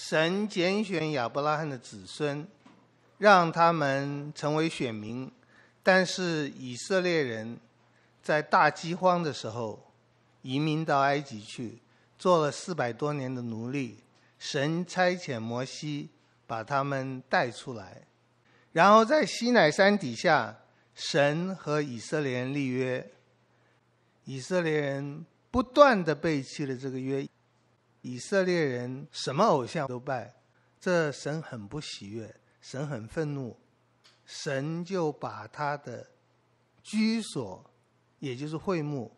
神拣选亚伯拉罕的子孙，让他们成为选民。但是以色列人，在大饥荒的时候，移民到埃及去，做了四百多年的奴隶。神差遣摩西把他们带出来，然后在西奈山底下，神和以色列人立约。以色列人不断的背弃了这个约。以色列人什么偶像都拜，这神很不喜悦，神很愤怒，神就把他的居所，也就是会幕，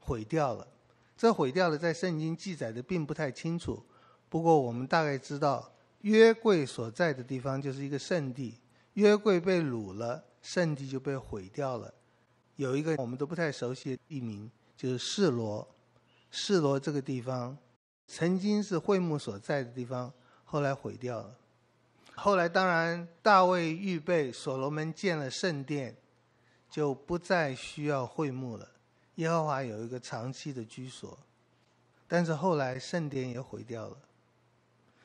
毁掉了。这毁掉了，在圣经记载的并不太清楚，不过我们大概知道约柜所在的地方就是一个圣地，约柜被掳了，圣地就被毁掉了。有一个我们都不太熟悉的地名，就是示罗，示罗这个地方。曾经是会幕所在的地方，后来毁掉了。后来当然，大卫预备所罗门建了圣殿，就不再需要会幕了。耶和华有一个长期的居所，但是后来圣殿也毁掉了。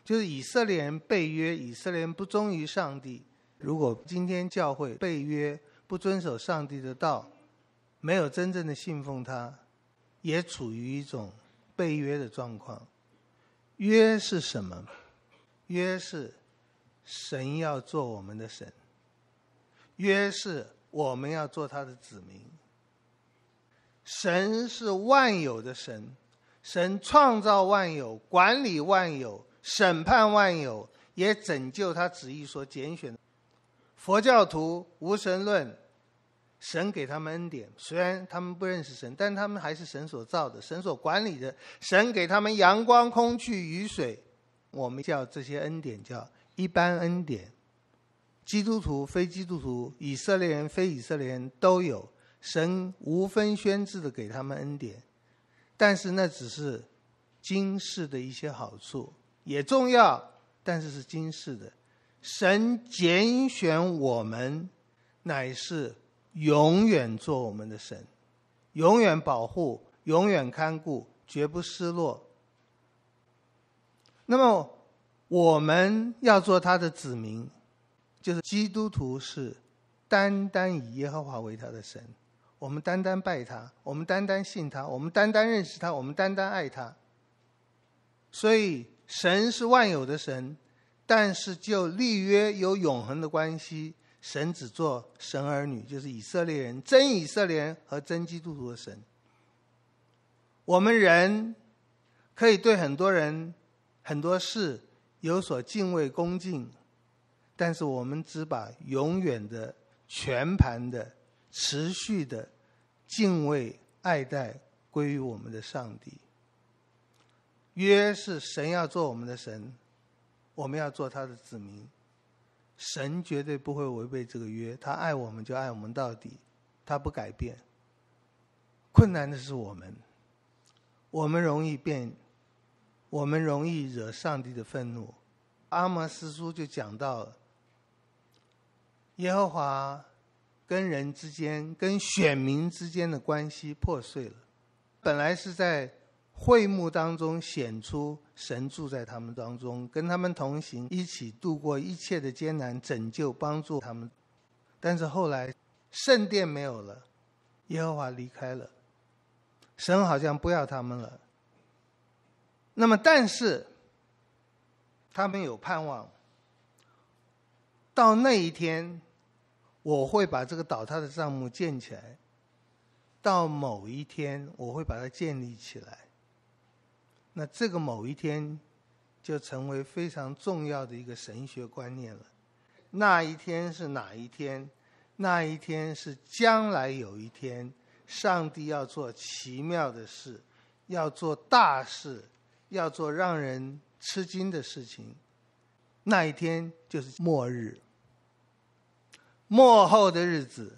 就是以色列人被约，以色列人不忠于上帝。如果今天教会被约，不遵守上帝的道，没有真正的信奉他，也处于一种。被约的状况，约是什么？约是神要做我们的神，约是我们要做他的子民。神是万有的神，神创造万有，管理万有，审判万有，也拯救他旨意所拣选。佛教徒无神论。神给他们恩典，虽然他们不认识神，但他们还是神所造的，神所管理的。神给他们阳光、空气、雨水，我们叫这些恩典叫一般恩典。基督徒、非基督徒、以色列人、非以色列人都有神无分宣制的给他们恩典，但是那只是今世的一些好处，也重要，但是是今世的。神拣选我们，乃是。永远做我们的神，永远保护，永远看顾，绝不失落。那么我们要做他的子民，就是基督徒是单单以耶和华为他的神，我们单单拜他，我们单单信他，我们单单认识他，我们单单爱他。所以神是万有的神，但是就立约有永恒的关系。神只做神儿女，就是以色列人真以色列人和真基督徒的神。我们人可以对很多人、很多事有所敬畏恭敬，但是我们只把永远的、全盘的、持续的敬畏爱戴归于我们的上帝。约是神要做我们的神，我们要做他的子民。神绝对不会违背这个约，他爱我们就爱我们到底，他不改变。困难的是我们，我们容易变，我们容易惹上帝的愤怒。阿摩斯书就讲到，耶和华跟人之间、跟选民之间的关系破碎了，本来是在。会幕当中显出神住在他们当中，跟他们同行，一起度过一切的艰难，拯救帮助他们。但是后来圣殿没有了，耶和华离开了，神好像不要他们了。那么，但是他们有盼望，到那一天我会把这个倒塌的帐目建起来，到某一天我会把它建立起来。那这个某一天就成为非常重要的一个神学观念了。那一天是哪一天？那一天是将来有一天，上帝要做奇妙的事，要做大事，要做让人吃惊的事情。那一天就是末日。末后的日子，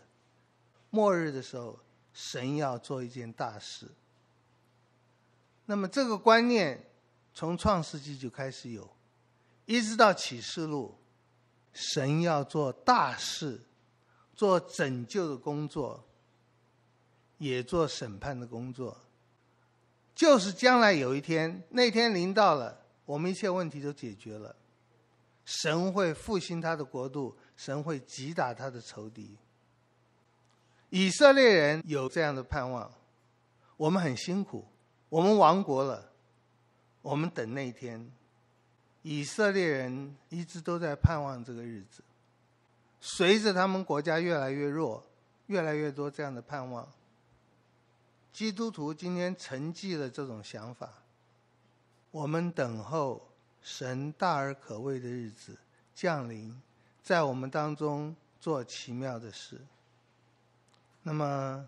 末日的时候，神要做一件大事。那么这个观念从创世纪就开始有，一直到启示录，神要做大事，做拯救的工作，也做审判的工作，就是将来有一天那天临到了，我们一切问题都解决了，神会复兴他的国度，神会击打他的仇敌。以色列人有这样的盼望，我们很辛苦。我们亡国了，我们等那一天。以色列人一直都在盼望这个日子。随着他们国家越来越弱，越来越多这样的盼望。基督徒今天沉寂了这种想法。我们等候神大而可畏的日子降临，在我们当中做奇妙的事。那么，《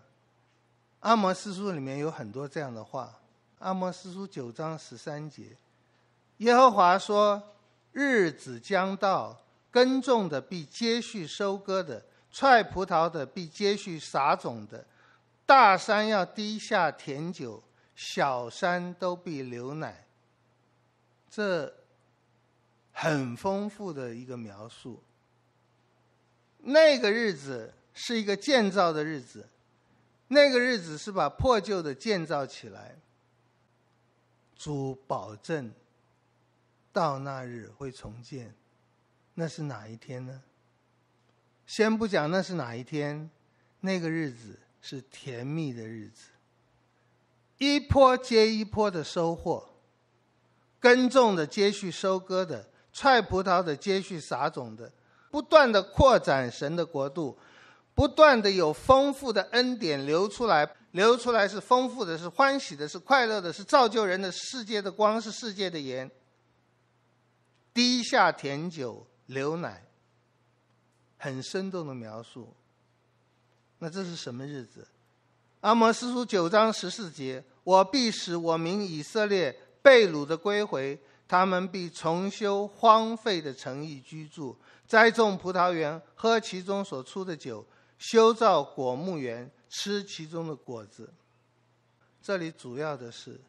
阿摩斯书》里面有很多这样的话。阿摩斯书九章十三节，耶和华说：“日子将到，耕种的必接续收割的，踹葡萄的必接续撒种的，大山要低下甜酒，小山都必流奶。”这很丰富的一个描述。那个日子是一个建造的日子，那个日子是把破旧的建造起来。主保证，到那日会重建，那是哪一天呢？先不讲那是哪一天，那个日子是甜蜜的日子，一波接一波的收获，耕种的接续收割的，踹葡萄的接续撒种的，不断的扩展神的国度，不断的有丰富的恩典流出来。流出来是丰富的是欢喜的是快乐的是造就人的世界的光是世界的盐。滴下甜酒牛奶，很生动的描述。那这是什么日子？阿摩斯书九章十四节：我必使我民以色列被掳的归回，他们必重修荒废的城邑居住，栽种葡萄园，喝其中所出的酒。修造果木园，吃其中的果子。这里主要的是，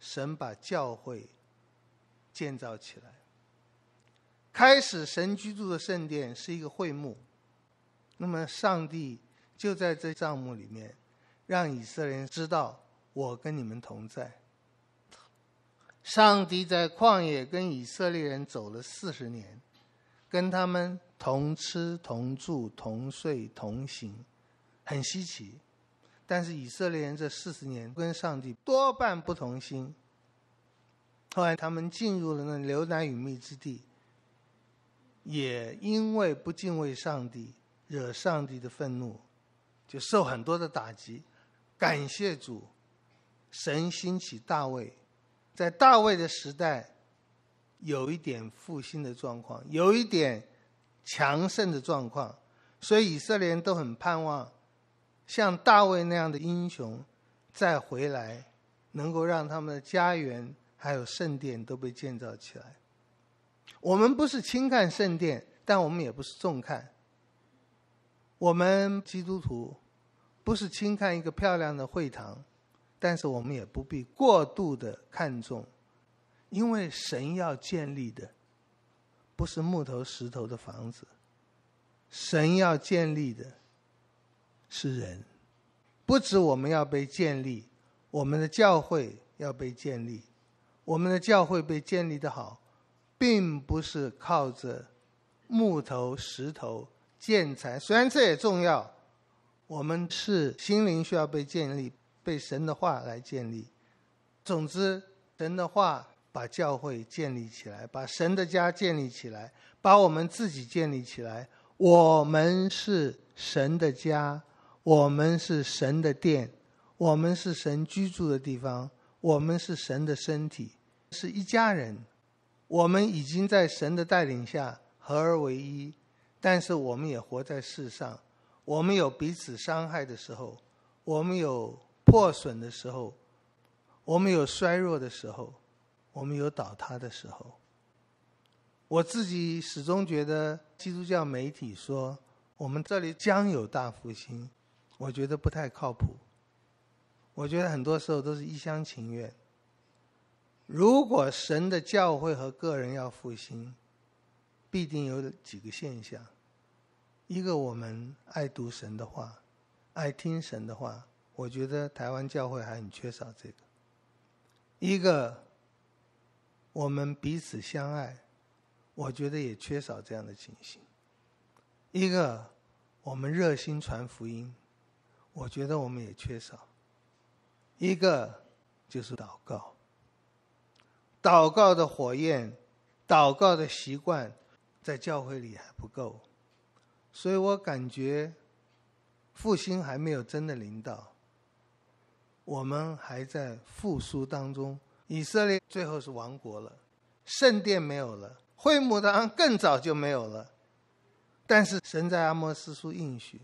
神把教会建造起来。开始，神居住的圣殿是一个会幕，那么上帝就在这帐幕里面，让以色列人知道我跟你们同在。上帝在旷野跟以色列人走了四十年，跟他们。同吃同住同睡同行，很稀奇，但是以色列人这四十年跟上帝多半不同心。后来他们进入了那流奶与蜜之地，也因为不敬畏上帝，惹上帝的愤怒，就受很多的打击。感谢主，神兴起大卫，在大卫的时代，有一点复兴的状况，有一点。强盛的状况，所以以色列人都很盼望像大卫那样的英雄再回来，能够让他们的家园还有圣殿都被建造起来。我们不是轻看圣殿，但我们也不是重看。我们基督徒不是轻看一个漂亮的会堂，但是我们也不必过度的看重，因为神要建立的。不是木头石头的房子，神要建立的是人，不止我们要被建立，我们的教会要被建立，我们的教会被建立的好，并不是靠着木头石头建材，虽然这也重要，我们是心灵需要被建立，被神的话来建立，总之神的话。把教会建立起来，把神的家建立起来，把我们自己建立起来。我们是神的家，我们是神的殿，我们是神居住的地方，我们是神的身体，是一家人。我们已经在神的带领下合而为一，但是我们也活在世上，我们有彼此伤害的时候，我们有破损的时候，我们有衰弱的时候。我们有倒塌的时候，我自己始终觉得基督教媒体说我们这里将有大复兴，我觉得不太靠谱。我觉得很多时候都是一厢情愿。如果神的教会和个人要复兴，必定有几个现象：一个我们爱读神的话，爱听神的话，我觉得台湾教会还很缺少这个；一个。我们彼此相爱，我觉得也缺少这样的情形。一个，我们热心传福音，我觉得我们也缺少。一个就是祷告，祷告的火焰，祷告的习惯，在教会里还不够，所以我感觉复兴还没有真的临到，我们还在复苏当中。以色列最后是亡国了，圣殿没有了，会幕当更早就没有了。但是神在阿摩斯书应许，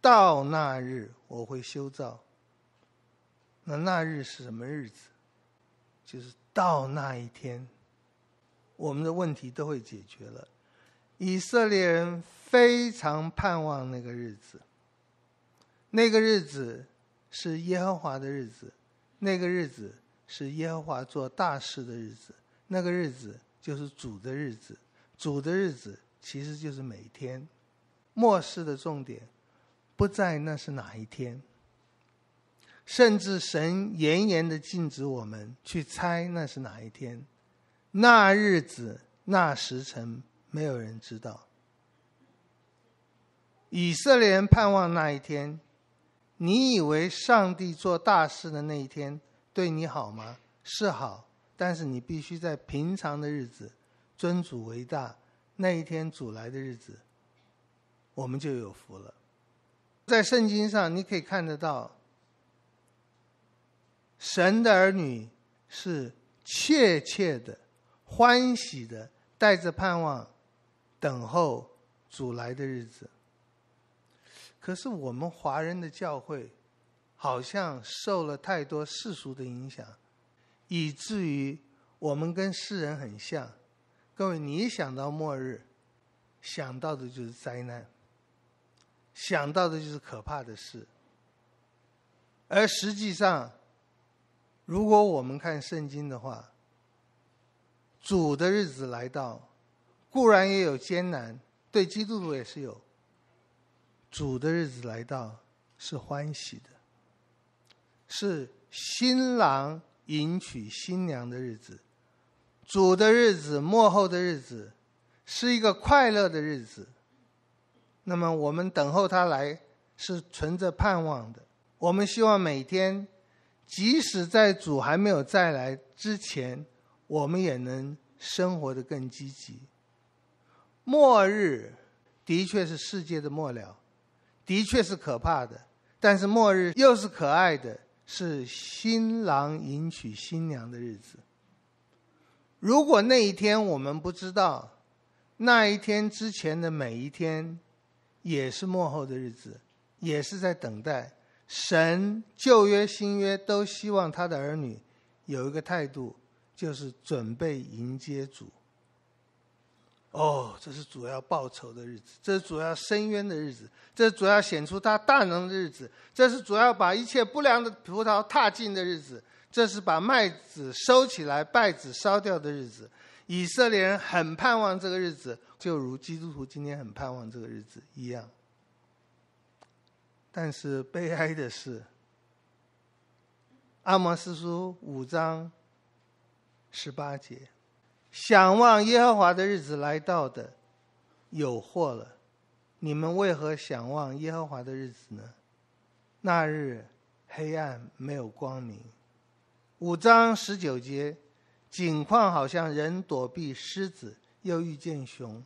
到那日我会修造。那那日是什么日子？就是到那一天，我们的问题都会解决了。以色列人非常盼望那个日子，那个日子是耶和华的日子，那个日子。是耶和华做大事的日子，那个日子就是主的日子，主的日子其实就是每天。末世的重点不在那是哪一天，甚至神严严的禁止我们去猜那是哪一天，那日子那时辰没有人知道。以色列人盼望那一天，你以为上帝做大事的那一天？对你好吗？是好，但是你必须在平常的日子尊主为大。那一天主来的日子，我们就有福了。在圣经上你可以看得到，神的儿女是切切的欢喜的，带着盼望等候主来的日子。可是我们华人的教会。好像受了太多世俗的影响，以至于我们跟世人很像。各位，你想到末日，想到的就是灾难，想到的就是可怕的事。而实际上，如果我们看圣经的话，主的日子来到，固然也有艰难，对基督徒也是有。主的日子来到是欢喜的。是新郎迎娶新娘的日子，主的日子、末后的日子，是一个快乐的日子。那么我们等候他来，是存着盼望的。我们希望每天，即使在主还没有再来之前，我们也能生活的更积极。末日的确是世界的末了，的确是可怕的，但是末日又是可爱的。是新郎迎娶新娘的日子。如果那一天我们不知道，那一天之前的每一天，也是幕后的日子，也是在等待。神旧约、新约都希望他的儿女有一个态度，就是准备迎接主。哦，这是主要报仇的日子，这是主要伸冤的日子，这是主要显出他大能的日子，这是主要把一切不良的葡萄踏尽的日子，这是把麦子收起来、败子烧掉的日子。以色列人很盼望这个日子，就如基督徒今天很盼望这个日子一样。但是悲哀的是，《阿摩斯书》五章十八节。想望耶和华的日子来到的，有祸了！你们为何想望耶和华的日子呢？那日，黑暗没有光明。五章十九节，景况好像人躲避狮子，又遇见熊；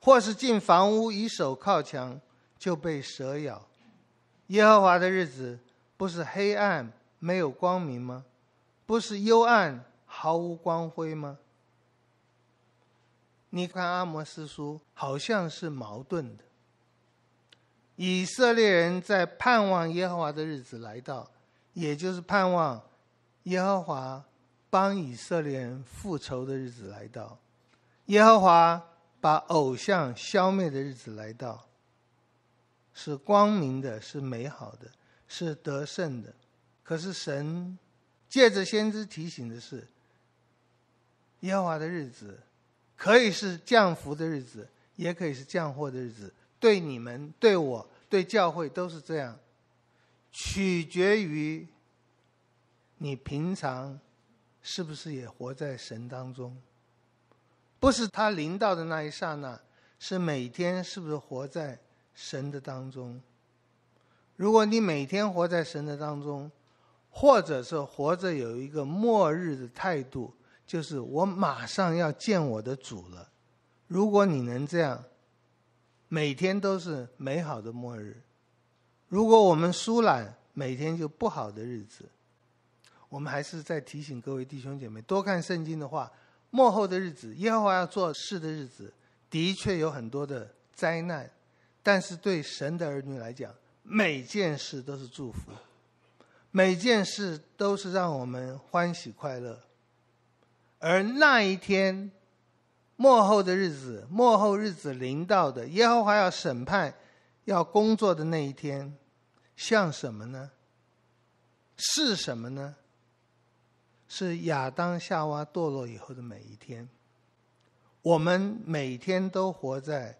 或是进房屋，以手靠墙，就被蛇咬。耶和华的日子，不是黑暗没有光明吗？不是幽暗毫无光辉吗？你看《阿摩斯书》好像是矛盾的。以色列人在盼望耶和华的日子来到，也就是盼望耶和华帮以色列人复仇的日子来到，耶和华把偶像消灭的日子来到，是光明的，是美好的，是得胜的。可是神借着先知提醒的是，耶和华的日子。可以是降福的日子，也可以是降祸的日子，对你们、对我、对教会都是这样，取决于你平常是不是也活在神当中，不是他临到的那一刹那，是每天是不是活在神的当中。如果你每天活在神的当中，或者是活着有一个末日的态度。就是我马上要见我的主了。如果你能这样，每天都是美好的末日。如果我们疏懒，每天就不好的日子。我们还是在提醒各位弟兄姐妹，多看圣经的话，末后的日子，耶和华要做事的日子，的确有很多的灾难。但是对神的儿女来讲，每件事都是祝福，每件事都是让我们欢喜快乐。而那一天，幕后的日子，幕后日子临到的，耶和华要审判，要工作的那一天，像什么呢？是什么呢？是亚当夏娃堕落以后的每一天。我们每天都活在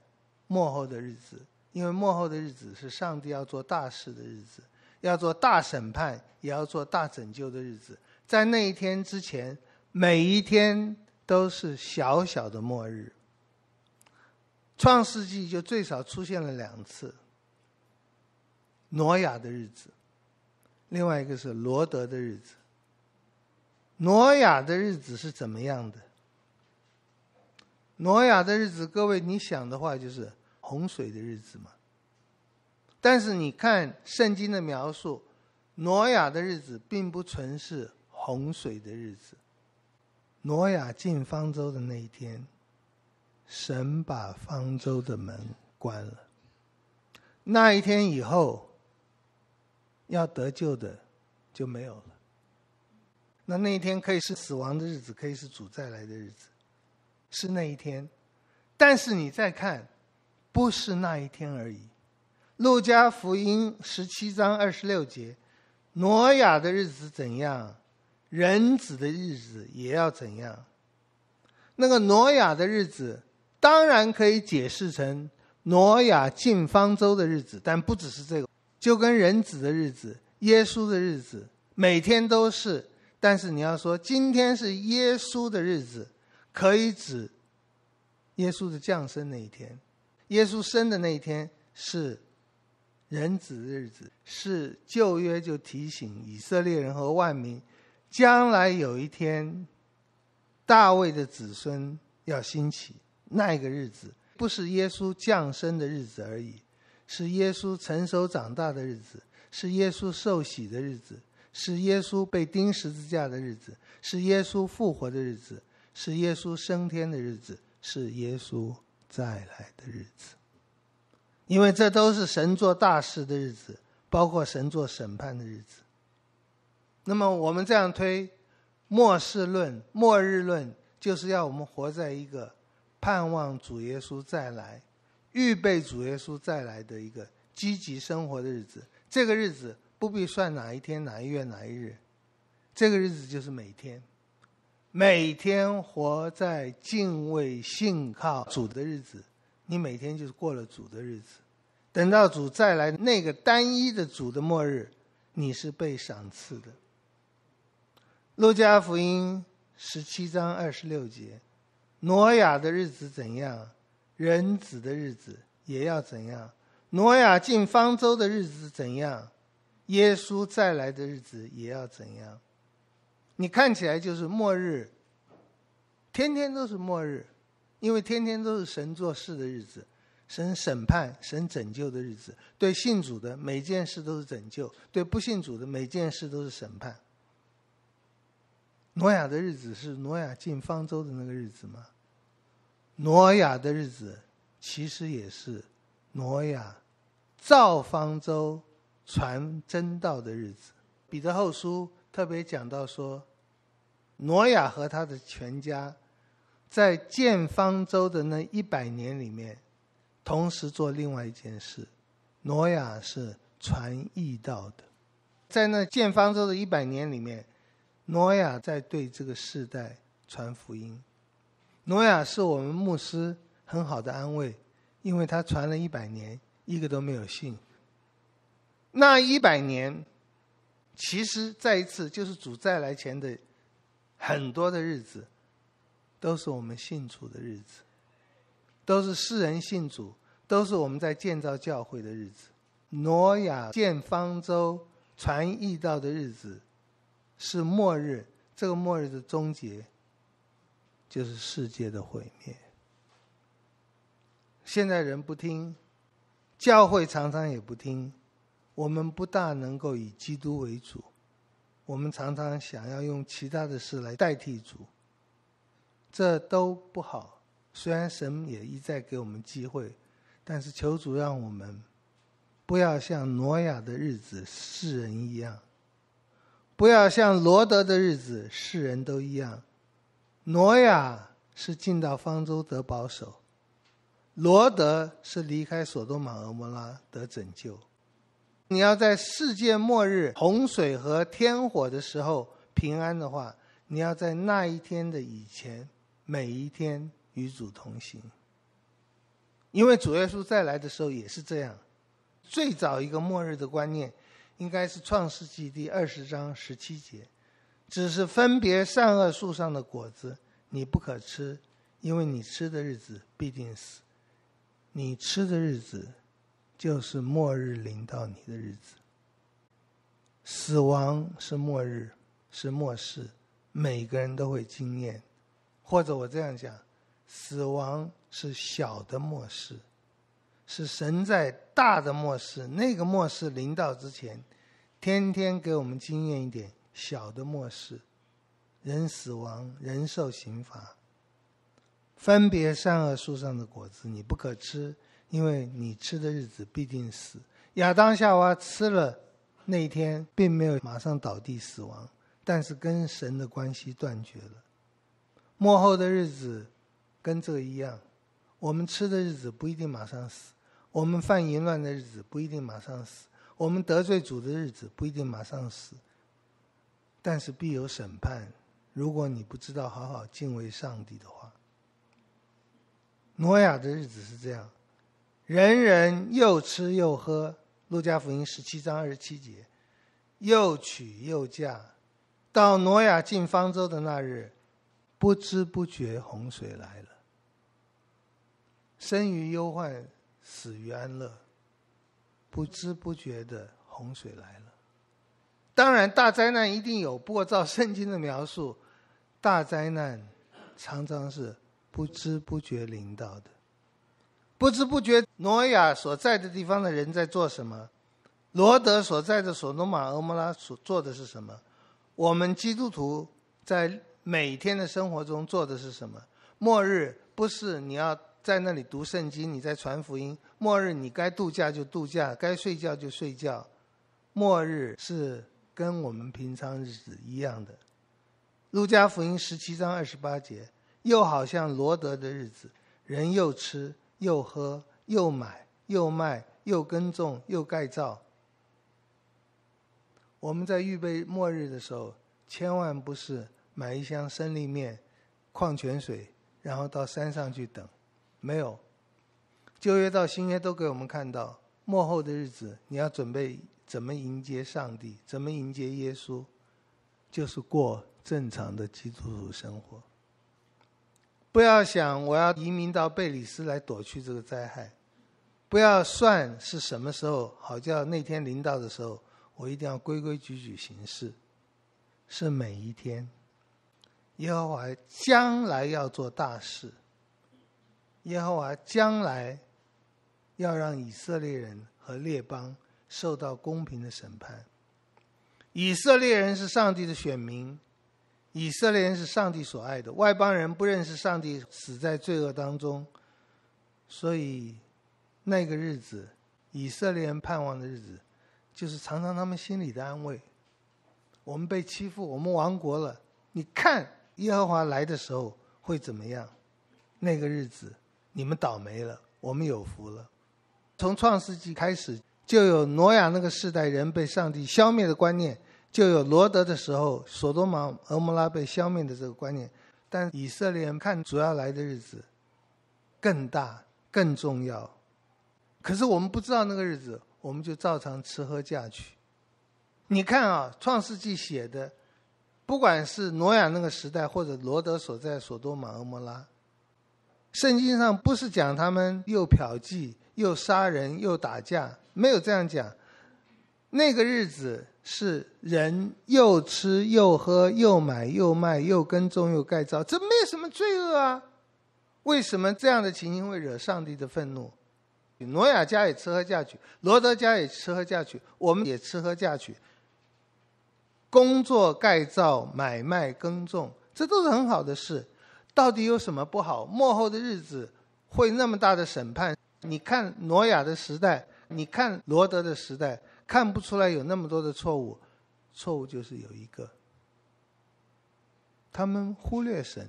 幕后的日子，因为幕后的日子是上帝要做大事的日子，要做大审判，也要做大拯救的日子。在那一天之前。每一天都是小小的末日。创世纪就最少出现了两次，挪亚的日子，另外一个是罗德的日子。挪亚的日子是怎么样的？挪亚的日子，各位你想的话，就是洪水的日子嘛。但是你看圣经的描述，挪亚的日子并不纯是洪水的日子。挪亚进方舟的那一天，神把方舟的门关了。那一天以后，要得救的就没有了。那那一天可以是死亡的日子，可以是主再来的日子，是那一天。但是你再看，不是那一天而已。路加福音十七章二十六节，挪亚的日子怎样？人子的日子也要怎样？那个挪亚的日子当然可以解释成挪亚进方舟的日子，但不只是这个。就跟人子的日子、耶稣的日子，每天都是。但是你要说今天是耶稣的日子，可以指耶稣的降生那一天，耶稣生的那一天是人子日子，是旧约就提醒以色列人和万民。将来有一天，大卫的子孙要兴起。那一个日子，不是耶稣降生的日子而已，是耶稣成熟长大的日子，是耶稣受洗的日子，是耶稣被钉十字架的日子，是耶稣复活的日子，是耶稣升天的日子，是耶稣再来的日子。因为这都是神做大事的日子，包括神做审判的日子。那么我们这样推，末世论、末日论就是要我们活在一个盼望主耶稣再来、预备主耶稣再来的一个积极生活的日子。这个日子不必算哪一天、哪一月、哪一日，这个日子就是每天，每天活在敬畏、信靠主的日子，你每天就是过了主的日子。等到主再来，那个单一的主的末日，你是被赏赐的。路加福音十七章二十六节：，挪亚的日子怎样，人子的日子也要怎样；挪亚进方舟的日子怎样，耶稣再来的日子也要怎样。你看起来就是末日，天天都是末日，因为天天都是神做事的日子，神审判、神拯救的日子。对信主的，每件事都是拯救；对不信主的，每件事都是审判。挪亚的日子是挪亚进方舟的那个日子吗？挪亚的日子其实也是挪亚造方舟传真道的日子。彼得后书特别讲到说，挪亚和他的全家在建方舟的那一百年里面，同时做另外一件事，挪亚是传义道的。在那建方舟的一百年里面。诺亚在对这个世代传福音。诺亚是我们牧师很好的安慰，因为他传了一百年，一个都没有信。那一百年，其实再一次就是主再来前的很多的日子，都是我们信主的日子，都是世人信主，都是我们在建造教会的日子。诺亚建方舟、传义道的日子。是末日，这个末日的终结就是世界的毁灭。现在人不听，教会常常也不听，我们不大能够以基督为主，我们常常想要用其他的事来代替主，这都不好。虽然神也一再给我们机会，但是求主让我们不要像挪亚的日子世人一样。不要像罗德的日子，世人都一样。挪亚是进到方舟得保守，罗德是离开索多玛、俄摩拉得拯救。你要在世界末日洪水和天火的时候平安的话，你要在那一天的以前，每一天与主同行。因为主耶稣再来的时候也是这样，最早一个末日的观念。应该是《创世纪》第二十章十七节，只是分别善恶树上的果子，你不可吃，因为你吃的日子必定死，你吃的日子就是末日临到你的日子。死亡是末日，是末世，每个人都会经验。或者我这样讲，死亡是小的末世。是神在大的末世，那个末世临到之前，天天给我们经验一点小的末世，人死亡，人受刑罚，分别善恶树上的果子你不可吃，因为你吃的日子必定死。亚当夏娃吃了那天并没有马上倒地死亡，但是跟神的关系断绝了。末后的日子跟这个一样，我们吃的日子不一定马上死。我们犯淫乱的日子不一定马上死，我们得罪主的日子不一定马上死，但是必有审判。如果你不知道好好敬畏上帝的话，挪亚的日子是这样：人人又吃又喝，《路加福音》十七章二十七节，又娶又嫁。到挪亚进方舟的那日，不知不觉洪水来了。生于忧患。死于安乐，不知不觉的洪水来了。当然，大灾难一定有。不过，照圣经的描述，大灾难常常是不知不觉临到的。不知不觉，诺亚所在的地方的人在做什么？罗德所在的索诺马俄莫拉所做的是什么？我们基督徒在每天的生活中做的是什么？末日不是你要。在那里读圣经，你在传福音。末日你该度假就度假，该睡觉就睡觉。末日是跟我们平常日子一样的。路加福音十七章二十八节，又好像罗德的日子，人又吃又喝又买又卖又耕种又盖造。我们在预备末日的时候，千万不是买一箱生力面、矿泉水，然后到山上去等。没有，旧约到新约都给我们看到末后的日子，你要准备怎么迎接上帝，怎么迎接耶稣，就是过正常的基督徒生活。不要想我要移民到贝里斯来躲去这个灾害，不要算是什么时候好叫那天临到的时候，我一定要规规矩矩行事，是每一天。耶和华将来要做大事。耶和华将来要让以色列人和列邦受到公平的审判。以色列人是上帝的选民，以色列人是上帝所爱的。外邦人不认识上帝，死在罪恶当中。所以，那个日子，以色列人盼望的日子，就是尝尝他们心里的安慰。我们被欺负，我们亡国了。你看耶和华来的时候会怎么样？那个日子。你们倒霉了，我们有福了。从创世纪开始，就有挪亚那个世代人被上帝消灭的观念，就有罗德的时候，索多玛、蛾摩拉被消灭的这个观念。但以色列人看主要来的日子，更大、更重要。可是我们不知道那个日子，我们就照常吃喝嫁娶。你看啊，《创世纪》写的，不管是挪亚那个时代，或者罗德所在索多玛、蛾摩拉。圣经上不是讲他们又嫖妓、又杀人、又打架，没有这样讲。那个日子是人又吃又喝、又买又卖、又耕种又盖造，这没有什么罪恶啊。为什么这样的情形会惹上帝的愤怒？挪亚家也吃喝嫁娶，罗德家也吃喝嫁娶，我们也吃喝嫁娶，工作盖造买卖耕种，这都是很好的事。到底有什么不好？末后的日子会那么大的审判？你看挪亚的时代，你看罗德的时代，看不出来有那么多的错误，错误就是有一个，他们忽略神，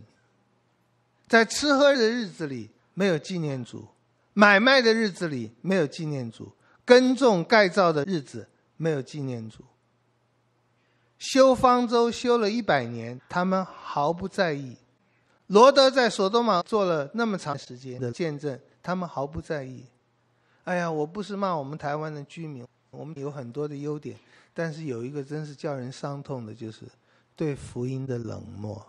在吃喝的日子里没有纪念主，买卖的日子里没有纪念主，耕种盖造的日子没有纪念主，修方舟修了一百年，他们毫不在意。罗德在索多玛做了那么长时间的见证，他们毫不在意。哎呀，我不是骂我们台湾的居民，我们有很多的优点，但是有一个真是叫人伤痛的，就是对福音的冷漠，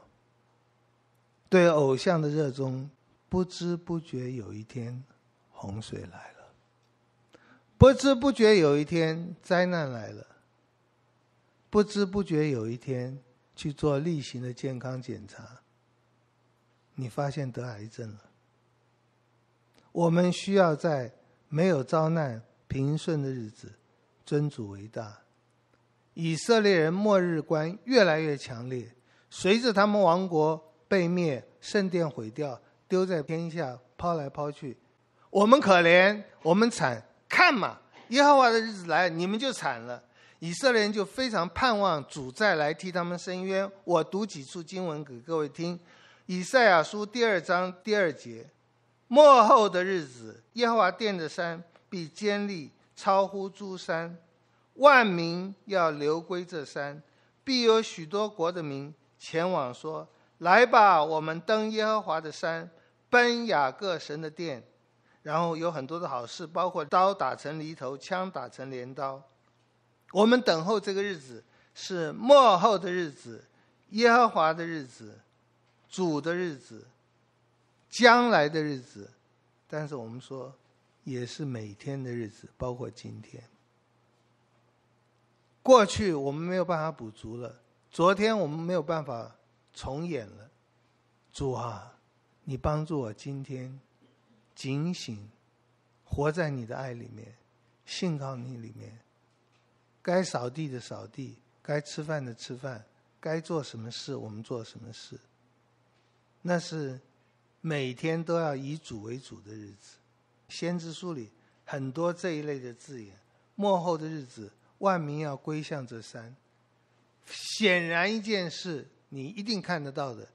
对偶像的热衷。不知不觉有一天洪水来了，不知不觉有一天灾难来了，不知不觉有一天去做例行的健康检查。你发现得癌症了。我们需要在没有遭难平顺的日子，尊主为大。以色列人末日观越来越强烈，随着他们王国被灭，圣殿毁掉，丢在天下抛来抛去，我们可怜，我们惨，看嘛，耶和华的日子来，你们就惨了。以色列人就非常盼望主再来替他们伸冤。我读几处经文给各位听。以赛亚书第二章第二节：末后的日子，耶和华殿的山必坚立，超乎诸山，万民要流归这山。必有许多国的民前往说：“来吧，我们登耶和华的山，奔雅各神的殿。”然后有很多的好事，包括刀打成犁头，枪打成镰刀。我们等候这个日子，是末后的日子，耶和华的日子。主的日子，将来的日子，但是我们说，也是每天的日子，包括今天。过去我们没有办法补足了，昨天我们没有办法重演了。主啊，你帮助我今天警醒，活在你的爱里面，信靠你里面。该扫地的扫地，该吃饭的吃饭，该做什么事我们做什么事。那是每天都要以主为主的日子。先知书里很多这一类的字眼。末后的日子，万民要归向这山。显然一件事，你一定看得到的，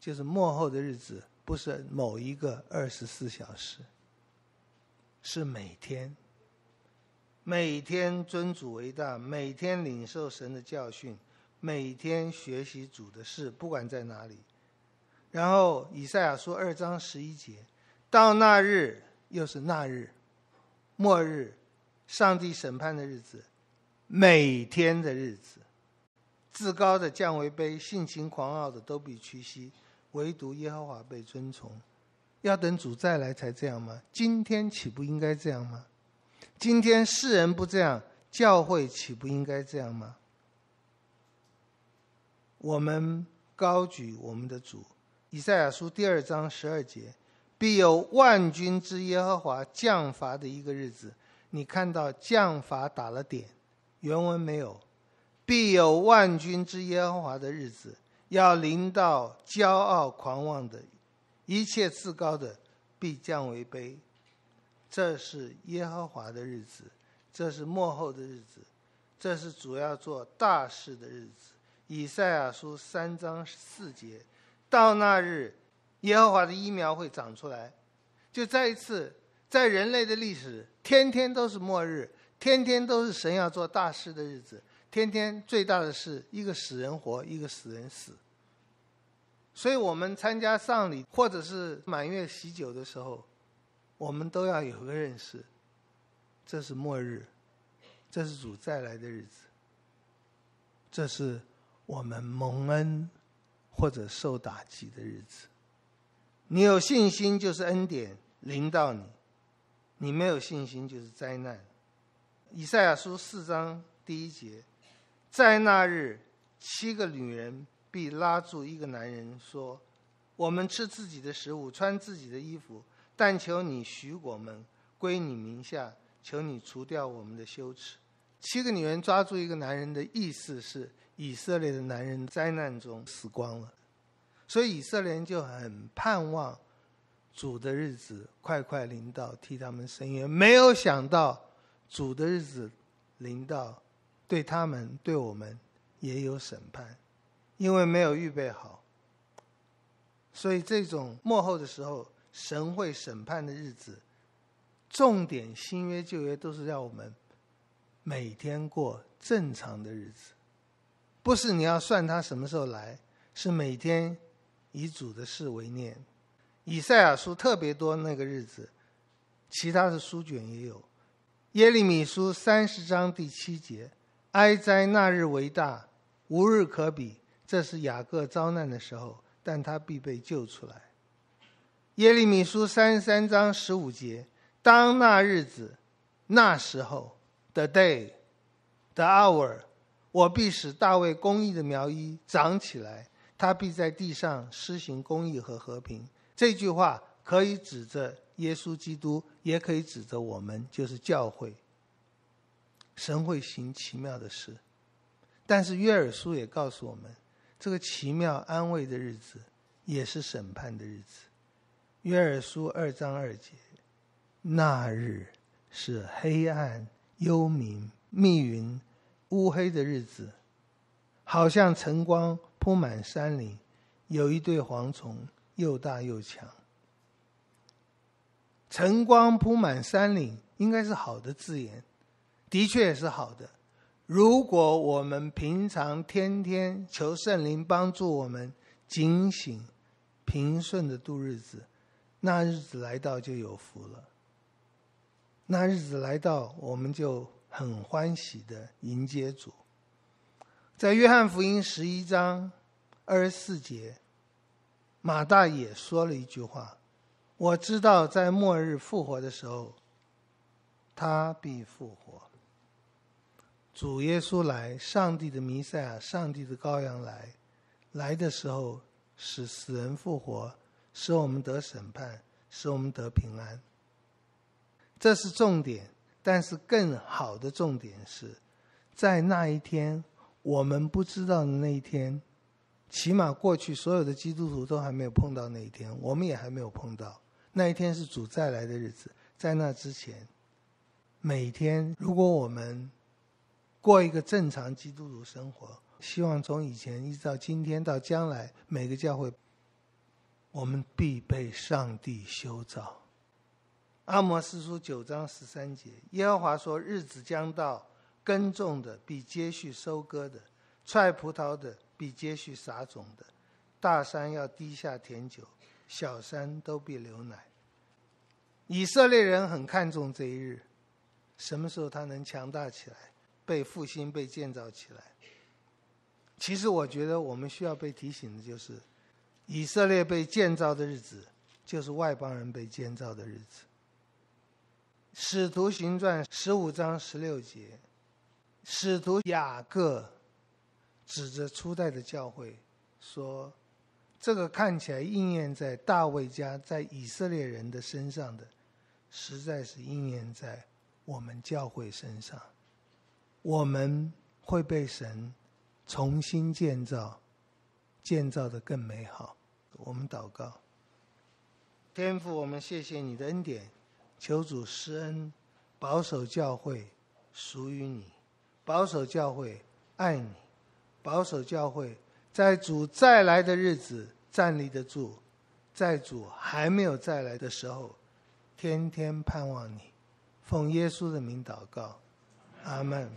就是末后的日子不是某一个二十四小时，是每天。每天尊主为大，每天领受神的教训，每天学习主的事，不管在哪里。然后以赛亚书二章十一节，到那日又是那日，末日，上帝审判的日子，每天的日子，至高的降为卑，性情狂傲的都必屈膝，唯独耶和华被尊崇。要等主再来才这样吗？今天岂不应该这样吗？今天世人不这样，教会岂不应该这样吗？我们高举我们的主。以赛亚书第二章十二节，必有万军之耶和华降罚的一个日子。你看到降罚打了点，原文没有。必有万军之耶和华的日子，要临到骄傲狂妄的，一切至高的，必降为卑。这是耶和华的日子，这是末后的日子，这是主要做大事的日子。以赛亚书三章四节。到那日，耶和华的疫苗会长出来。就再一次，在人类的历史，天天都是末日，天天都是神要做大事的日子，天天最大的事，一个死人活，一个死人死。所以我们参加丧礼或者是满月喜酒的时候，我们都要有个认识：这是末日，这是主再来的日子，这是我们蒙恩。或者受打击的日子，你有信心就是恩典临到你，你没有信心就是灾难。以赛亚书四章第一节，在那日，七个女人必拉住一个男人说：“我们吃自己的食物，穿自己的衣服，但求你许我们归你名下，求你除掉我们的羞耻。”七个女人抓住一个男人的意思是以色列的男人灾难中死光了，所以以色列人就很盼望主的日子快快临到，替他们申冤。没有想到主的日子临到，对他们、对我们也有审判，因为没有预备好，所以这种幕后的时候，神会审判的日子，重点新约旧约都是要我们。每天过正常的日子，不是你要算他什么时候来，是每天以主的事为念。以赛亚书特别多那个日子，其他的书卷也有。耶利米书三十章第七节：“哀哉，那日为大，无日可比。”这是雅各遭难的时候，但他必被救出来。耶利米书三十三章十五节：“当那日子，那时候。” The day, the hour，我必使大卫公义的苗裔长起来，他必在地上施行公义和和平。这句话可以指着耶稣基督，也可以指着我们，就是教会。神会行奇妙的事，但是约尔书也告诉我们，这个奇妙安慰的日子，也是审判的日子。约尔书二章二节，那日是黑暗。幽冥密云，乌黑的日子，好像晨光铺满山林，有一对蝗虫，又大又强。晨光铺满山林，应该是好的字眼，的确是好的。如果我们平常天天求圣灵帮助我们，警醒、平顺的度日子，那日子来到就有福了。那日子来到，我们就很欢喜的迎接主。在约翰福音十一章二十四节，马大也说了一句话：“我知道，在末日复活的时候，他必复活。”主耶稣来，上帝的弥赛亚，上帝的羔羊来，来的时候使死人复活，使我们得审判，使我们得平安。这是重点，但是更好的重点是，在那一天，我们不知道的那一天，起码过去所有的基督徒都还没有碰到那一天，我们也还没有碰到那一天是主再来的日子。在那之前，每天如果我们过一个正常基督徒生活，希望从以前一直到今天到将来，每个教会，我们必被上帝修造。阿摩斯书九章十三节，耶和华说：“日子将到，耕种的比接续收割的，踹葡萄的比接续撒种的，大山要滴下甜酒，小山都必流奶。”以色列人很看重这一日，什么时候他能强大起来，被复兴、被建造起来？其实，我觉得我们需要被提醒的就是，以色列被建造的日子，就是外邦人被建造的日子。《使徒行传》十五章十六节，使徒雅各指着初代的教会说：“这个看起来应验在大卫家、在以色列人的身上的，实在是应验在我们教会身上。我们会被神重新建造，建造的更美好。”我们祷告，天父，我们谢谢你的恩典。求主施恩，保守教会属于你，保守教会爱你，保守教会在主再来的日子站立得住，在主还没有再来的时候，天天盼望你，奉耶稣的名祷告，阿门。